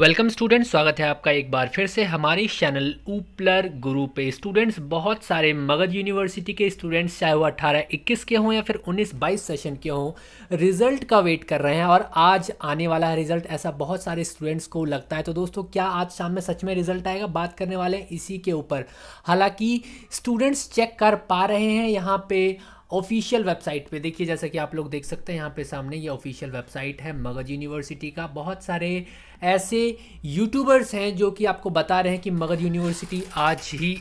welcome students स्वागत है आपका एक बार फिर से हमारे चैनल ऊपलर गुरु पे स्टूडेंट्स बहुत सारे मगध यूनिवर्सिटी के स्टूडेंट्स चाहे वो अट्ठारह इक्कीस के हों या फिर उन्नीस बाईस सेशन के हों रिजल्ट का वेट कर रहे हैं और आज आने वाला है रिजल्ट ऐसा बहुत सारे स्टूडेंट्स को लगता है तो दोस्तों क्या आज शाम में सच में रिजल्ट आएगा बात करने वाले हैं इसी के ऊपर हालाँकि स्टूडेंट्स चेक कर पा रहे हैं यहाँ पर ऑफिशियल वेबसाइट पे देखिए जैसा कि आप लोग देख सकते हैं यहाँ पे सामने ये ऑफिशियल वेबसाइट है मगध यूनिवर्सिटी का बहुत सारे ऐसे यूट्यूबर्स हैं जो कि आपको बता रहे हैं कि मगध यूनिवर्सिटी आज ही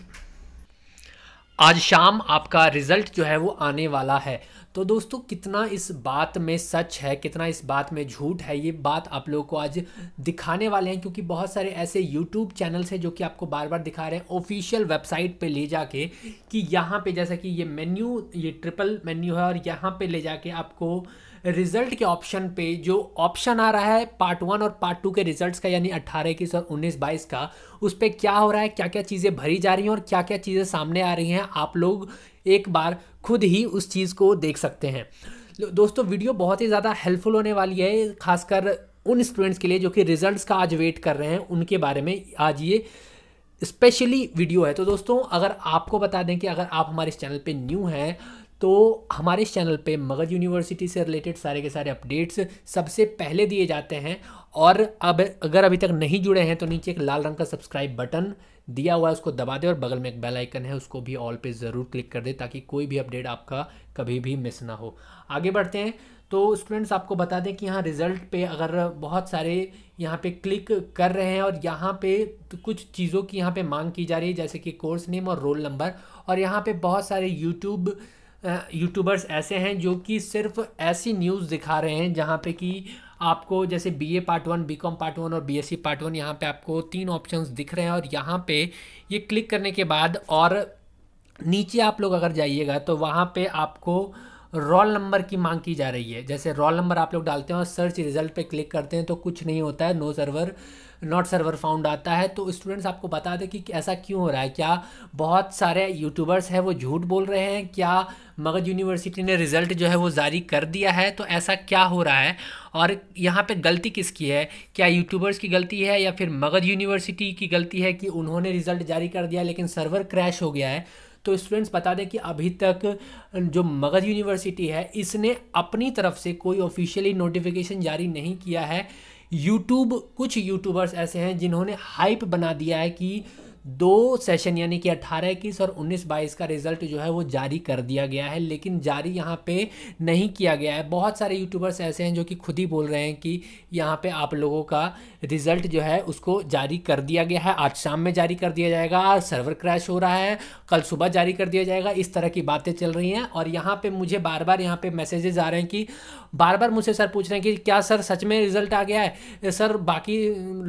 आज शाम आपका रिज़ल्ट जो है वो आने वाला है तो दोस्तों कितना इस बात में सच है कितना इस बात में झूठ है ये बात आप लोगों को आज दिखाने वाले हैं क्योंकि बहुत सारे ऐसे यूट्यूब चैनल्स हैं जो कि आपको बार बार दिखा रहे हैं ऑफिशियल वेबसाइट पे ले जाके कि यहाँ पे जैसा कि ये मेन्यू ये ट्रिपल मेन्यू है और यहाँ पे ले जाके आपको रिजल्ट के ऑप्शन पे जो ऑप्शन आ रहा है पार्ट वन और पार्ट टू के रिजल्ट्स का यानी अट्ठारह इक्कीस और उन्नीस बाईस का उस पर क्या हो रहा है क्या क्या चीज़ें भरी जा रही हैं और क्या क्या चीज़ें सामने आ रही हैं आप लोग एक बार खुद ही उस चीज़ को देख सकते हैं दोस्तों वीडियो बहुत ही ज़्यादा हेल्पफुल होने वाली है खासकर उन स्टूडेंट्स के लिए जो कि रिजल्ट्स का आज वेट कर रहे हैं उनके बारे में आज ये स्पेशली वीडियो है तो दोस्तों अगर आपको बता दें कि अगर आप हमारे इस चैनल पे न्यू हैं तो हमारे इस चैनल पे मगध यूनिवर्सिटी से रिलेटेड सारे के सारे अपडेट्स सबसे पहले दिए जाते हैं और अब अगर अभी तक नहीं जुड़े हैं तो नीचे एक लाल रंग का सब्सक्राइब बटन दिया हुआ है उसको दबा दें और बगल में एक बेल आइकन है उसको भी ऑल पे ज़रूर क्लिक कर दें ताकि कोई भी अपडेट आपका कभी भी मिस ना हो आगे बढ़ते हैं तो स्टूडेंट्स आपको बता दें कि यहाँ रिज़ल्ट पे अगर बहुत सारे यहाँ पे क्लिक कर रहे हैं और यहाँ पे कुछ चीज़ों की यहाँ पे मांग की जा रही है जैसे कि कोर्स नेम और रोल नंबर और यहाँ पे बहुत सारे यूट्यूब यूट्यूबर्स ऐसे हैं जो कि सिर्फ ऐसी न्यूज़ दिखा रहे हैं जहाँ पे कि आपको जैसे B A part one B com part one और B S C part one यहाँ पे आपको तीन ऑप्शंस दिख रहे हैं और यहाँ पे ये क्लिक करने के बाद और नीचे आप लोग अगर जाइएगा तो वहाँ पे आपको रोल नंबर की मांग की जा रही है जैसे रोल नंबर आप लोग डालते हैं और सर्च रिजल्ट पे क्लिक करते हैं तो कुछ नहीं होता है no server not server found आता है तो स्टूडेंट्स आपको बता दें कि ऐसा क्यों हो रहा है क्या बहुत सारे यूट्यूबर्स हैं वो झूठ बोल रहे हैं क्या मगध यूनिवर्सिटी ने रिज़ल्ट जो है वो जारी कर दिया है तो ऐसा क्या हो रहा है और यहाँ पे गलती किसकी है क्या यूट्यूबर्स की गलती है या फिर मगध यूनिवर्सिटी की गलती है कि उन्होंने रिज़ल्ट जारी कर दिया लेकिन सर्वर क्रैश हो गया है तो स्टूडेंट्स बता दें कि अभी तक जो मगध यूनिवर्सिटी है इसने अपनी तरफ से कोई ऑफिशियली नोटिफिकेशन जारी नहीं किया है यूट्यूब कुछ यूट्यूबर्स ऐसे हैं जिन्होंने हाइप बना दिया है कि दो सेशन यानी कि 18 इक्कीस और 19 बाईस का रिजल्ट जो है वो जारी कर दिया गया है लेकिन जारी यहाँ पे नहीं किया गया है बहुत सारे यूट्यूबर्स ऐसे हैं जो कि खुद ही बोल रहे हैं कि यहाँ पे आप लोगों का रिजल्ट जो है उसको जारी कर दिया गया है आज शाम में जारी कर दिया जाएगा सर्वर क्रैश हो रहा है कल सुबह जारी कर दिया जाएगा इस तरह की बातें चल रही हैं और यहाँ पर मुझे बार बार यहाँ पर मैसेजेज आ रहे हैं कि बार बार मुझसे सर पूछ रहे हैं कि क्या सर सच में रिजल्ट आ गया है सर बाकी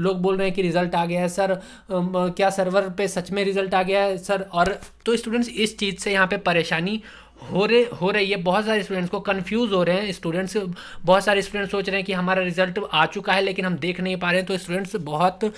लोग बोल रहे हैं कि रिजल्ट आ गया है सर क्या सर्वर पे सच में रिजल्ट आ गया है सर और तो स्टूडेंट्स इस चीज़ से यहाँ पे परेशानी हो रहे हो रही है बहुत सारे स्टूडेंट्स को कंफ्यूज हो रहे हैं स्टूडेंट्स बहुत सारे स्टूडेंट्स सोच रहे हैं कि हमारा रिजल्ट आ चुका है लेकिन हम देख नहीं पा रहे हैं तो स्टूडेंट्स बहुत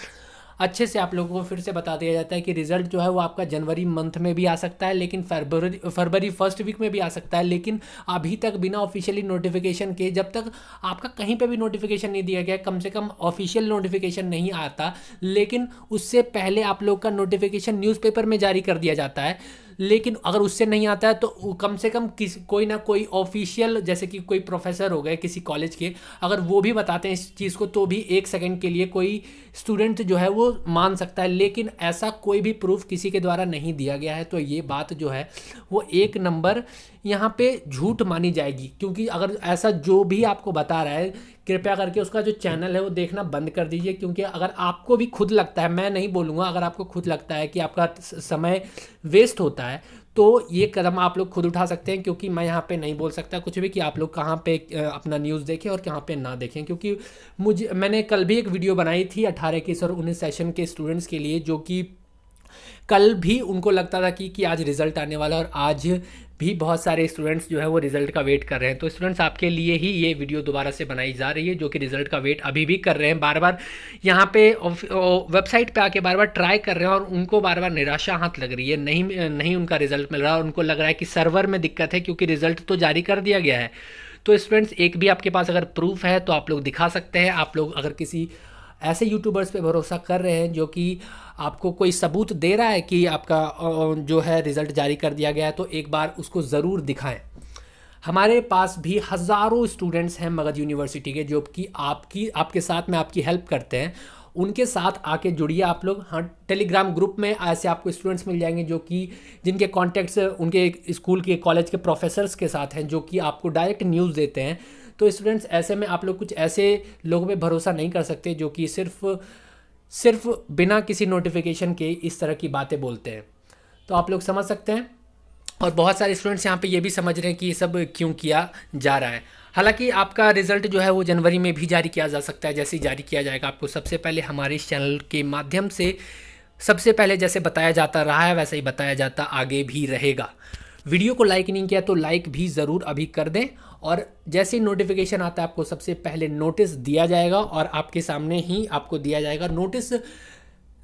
अच्छे से आप लोगों को फिर से बता दिया जाता है कि रिजल्ट जो है वो आपका जनवरी मंथ में भी आ सकता है लेकिन फरवरी फरवरी फर्स्ट वीक में भी आ सकता है लेकिन अभी तक बिना ऑफिशियली नोटिफिकेशन के जब तक आपका कहीं पर भी नोटिफिकेशन नहीं दिया गया कम से कम ऑफिशियल नोटिफिकेशन नहीं आता लेकिन उससे पहले आप लोग का नोटिफिकेशन न्यूज़पेपर में जारी कर दिया जाता है लेकिन अगर उससे नहीं आता है तो कम से कम किस कोई ना कोई ऑफिशियल जैसे कि कोई प्रोफेसर हो गए किसी कॉलेज के अगर वो भी बताते हैं इस चीज़ को तो भी एक सेकेंड के लिए कोई स्टूडेंट जो है वो मान सकता है लेकिन ऐसा कोई भी प्रूफ किसी के द्वारा नहीं दिया गया है तो ये बात जो है वो एक नंबर यहाँ पे झूठ मानी जाएगी क्योंकि अगर ऐसा जो भी आपको बता रहा है कृपया करके उसका जो चैनल है वो देखना बंद कर दीजिए क्योंकि अगर आपको भी खुद लगता है मैं नहीं बोलूँगा अगर आपको खुद लगता है कि आपका समय वेस्ट होता है तो ये कदम आप लोग खुद उठा सकते हैं क्योंकि मैं यहाँ पे नहीं बोल सकता कुछ भी कि आप लोग कहाँ पे अपना न्यूज़ देखें और कहाँ पे ना देखें क्योंकि मुझे मैंने कल भी एक वीडियो बनाई थी अठारह के और उन्नीस सेशन के स्टूडेंट्स के लिए जो कि कल भी उनको लगता था कि कि आज रिज़ल्ट आने वाला और आज भी बहुत सारे स्टूडेंट्स जो है वो रिज़ल्ट का वेट कर रहे हैं तो स्टूडेंट्स आपके लिए ही ये वीडियो दोबारा से बनाई जा रही है जो कि रिज़ल्ट का वेट अभी भी कर रहे हैं बार बार यहाँ पे वेबसाइट पे आके बार बार ट्राई कर रहे हैं और उनको बार बार निराशा हाथ लग रही है नहीं नहीं उनका रिज़ल्ट मिल रहा और उनको लग रहा है कि सर्वर में दिक्कत है क्योंकि रिज़ल्ट तो जारी कर दिया गया है तो स्टूडेंट्स एक भी आपके पास अगर प्रूफ है तो आप लोग दिखा सकते हैं आप लोग अगर किसी ऐसे यूट्यूबर्स पे भरोसा कर रहे हैं जो कि आपको कोई सबूत दे रहा है कि आपका जो है रिज़ल्ट जारी कर दिया गया है तो एक बार उसको ज़रूर दिखाएं हमारे पास भी हज़ारों स्टूडेंट्स हैं मगध यूनिवर्सिटी के जो कि आपकी आपके साथ में आपकी हेल्प करते हैं उनके साथ आके जुड़िए आप लोग हाँ टेलीग्राम ग्रुप में ऐसे आपको स्टूडेंट्स मिल जाएंगे जो कि जिनके कॉन्टैक्ट्स उनके स्कूल के कॉलेज के प्रोफेसर्स के साथ हैं जो कि आपको डायरेक्ट न्यूज़ देते हैं तो स्टूडेंट्स ऐसे में आप लोग कुछ ऐसे लोगों पर भरोसा नहीं कर सकते जो कि सिर्फ सिर्फ बिना किसी नोटिफिकेशन के इस तरह की बातें बोलते हैं तो आप लोग समझ सकते हैं और बहुत सारे स्टूडेंट्स यहाँ पे ये भी समझ रहे हैं कि ये सब क्यों किया जा रहा है हालांकि आपका रिजल्ट जो है वो जनवरी में भी जारी किया जा सकता है जैसे ही जारी किया जाएगा आपको सबसे पहले हमारे इस चैनल के माध्यम से सबसे पहले जैसे बताया जाता रहा है वैसे ही बताया जाता आगे भी रहेगा वीडियो को लाइक नहीं किया तो लाइक भी ज़रूर अभी कर दें और जैसे ही नोटिफिकेशन आता है आपको सबसे पहले नोटिस दिया जाएगा और आपके सामने ही आपको दिया जाएगा नोटिस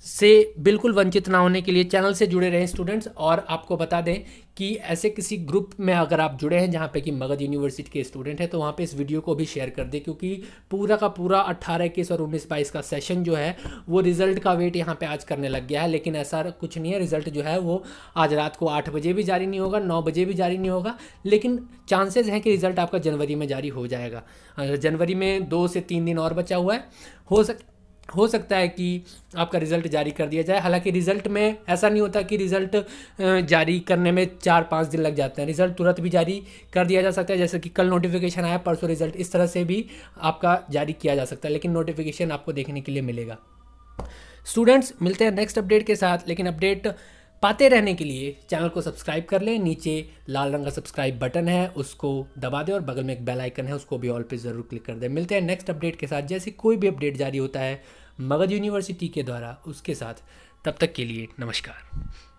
से बिल्कुल वंचित ना होने के लिए चैनल से जुड़े रहें स्टूडेंट्स और आपको बता दें कि ऐसे किसी ग्रुप में अगर आप जुड़े हैं जहाँ पे कि मगध यूनिवर्सिटी के स्टूडेंट हैं तो वहाँ पे इस वीडियो को भी शेयर कर दें क्योंकि पूरा का पूरा 18 इक्कीस और 19 बाईस का सेशन जो है वो रिज़ल्ट का वेट यहाँ पे आज करने लग गया है लेकिन ऐसा कुछ नहीं है रिज़ल्ट जो है वो आज रात को आठ बजे भी जारी नहीं होगा नौ बजे भी जारी नहीं होगा लेकिन चांसेज़ हैं कि रिज़ल्ट आपका जनवरी में जारी हो जाएगा जनवरी में दो से तीन दिन और बचा हुआ है हो सक हो सकता है कि आपका रिज़ल्ट जारी कर दिया जाए हालांकि रिज़ल्ट में ऐसा नहीं होता कि रिज़ल्ट जारी करने में चार पाँच दिन लग जाते हैं रिज़ल्ट तुरंत भी जारी कर दिया जा सकता है जैसे कि कल नोटिफिकेशन आया परसों रिज़ल्ट इस तरह से भी आपका जारी किया जा सकता है लेकिन नोटिफिकेशन आपको देखने के लिए मिलेगा स्टूडेंट्स मिलते हैं नेक्स्ट अपडेट के साथ लेकिन अपडेट पाते रहने के लिए चैनल को सब्सक्राइब कर लें नीचे लाल रंग का सब्सक्राइब बटन है उसको दबा दें और बगल में एक बेल आइकन है उसको भी ऑल पे ज़रूर क्लिक कर दें मिलते हैं नेक्स्ट अपडेट के साथ जैसे कोई भी अपडेट जारी होता है मगध यूनिवर्सिटी के द्वारा उसके साथ तब तक के लिए नमस्कार